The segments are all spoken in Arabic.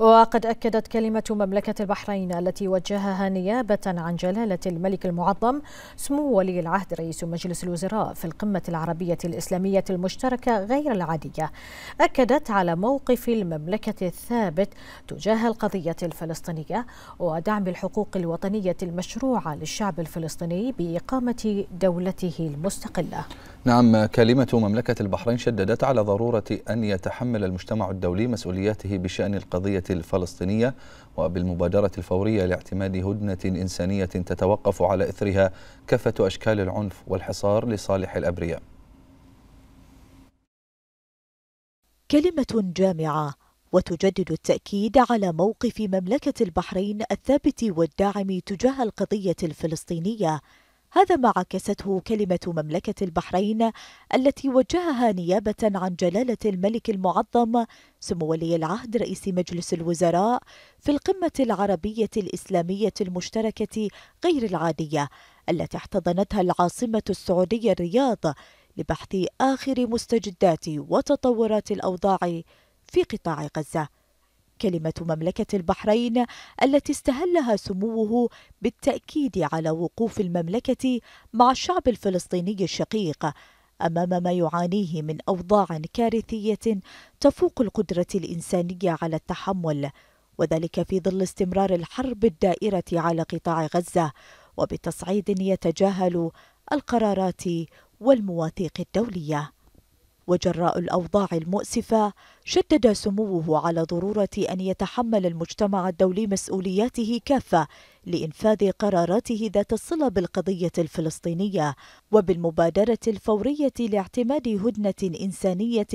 وقد أكدت كلمة مملكة البحرين التي وجهها نيابة عن جلالة الملك المعظم سمو ولي العهد رئيس مجلس الوزراء في القمة العربية الإسلامية المشتركة غير العادية أكدت على موقف المملكة الثابت تجاه القضية الفلسطينية ودعم الحقوق الوطنية المشروعة للشعب الفلسطيني بإقامة دولته المستقلة نعم كلمة مملكة البحرين شددت على ضرورة أن يتحمل المجتمع الدولي مسؤولياته بشأن القضية الفلسطينية وبالمبادرة الفورية لاعتماد هدنة إنسانية تتوقف على إثرها كافة أشكال العنف والحصار لصالح الأبرياء كلمة جامعة وتجدد التأكيد على موقف مملكة البحرين الثابت والداعم تجاه القضية الفلسطينية هذا ما عكسته كلمة مملكة البحرين التي وجهها نيابة عن جلالة الملك المعظم سمو ولي العهد رئيس مجلس الوزراء في القمة العربية الإسلامية المشتركة غير العادية التي احتضنتها العاصمة السعودية الرياض لبحث آخر مستجدات وتطورات الأوضاع في قطاع غزة كلمة مملكة البحرين التي استهلها سموه بالتأكيد على وقوف المملكة مع الشعب الفلسطيني الشقيق امام ما يعانيه من اوضاع كارثيه تفوق القدره الانسانيه على التحمل وذلك في ظل استمرار الحرب الدائره على قطاع غزه وبتصعيد يتجاهل القرارات والمواثيق الدوليه وجراء الأوضاع المؤسفة شدد سموه على ضرورة أن يتحمل المجتمع الدولي مسؤولياته كافة لإنفاذ قراراته ذات الصلة بالقضية الفلسطينية وبالمبادرة الفورية لاعتماد هدنة إنسانية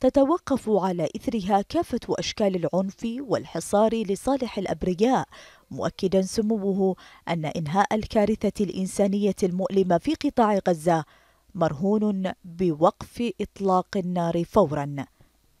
تتوقف على إثرها كافة أشكال العنف والحصار لصالح الأبرياء مؤكدا سموه أن إنهاء الكارثة الإنسانية المؤلمة في قطاع غزة مرهون بوقف إطلاق النار فورا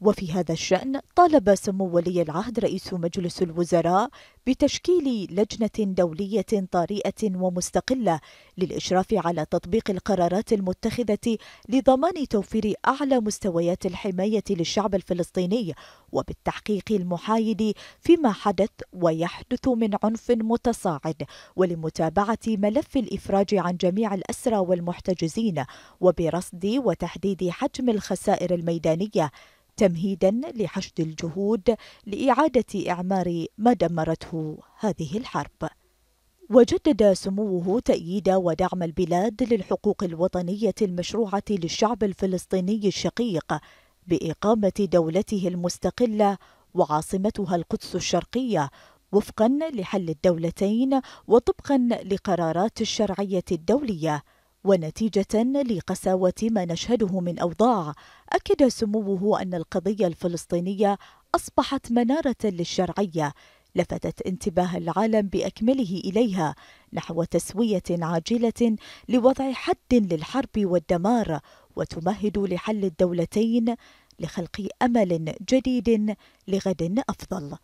وفي هذا الشأن طالب سمو ولي العهد رئيس مجلس الوزراء بتشكيل لجنة دولية طارئة ومستقلة للإشراف على تطبيق القرارات المتخذة لضمان توفير أعلى مستويات الحماية للشعب الفلسطيني وبالتحقيق المحايد فيما حدث ويحدث من عنف متصاعد ولمتابعة ملف الإفراج عن جميع الأسرى والمحتجزين وبرصد وتحديد حجم الخسائر الميدانية تمهيدا لحشد الجهود لإعادة إعمار ما دمرته هذه الحرب وجدد سموه تأييد ودعم البلاد للحقوق الوطنية المشروعة للشعب الفلسطيني الشقيق بإقامة دولته المستقلة وعاصمتها القدس الشرقية وفقا لحل الدولتين وطبقا لقرارات الشرعية الدولية ونتيجة لقساوة ما نشهده من أوضاع أكد سموه أن القضية الفلسطينية أصبحت منارة للشرعية لفتت انتباه العالم باكمله اليها نحو تسويه عاجله لوضع حد للحرب والدمار وتمهد لحل الدولتين لخلق امل جديد لغد افضل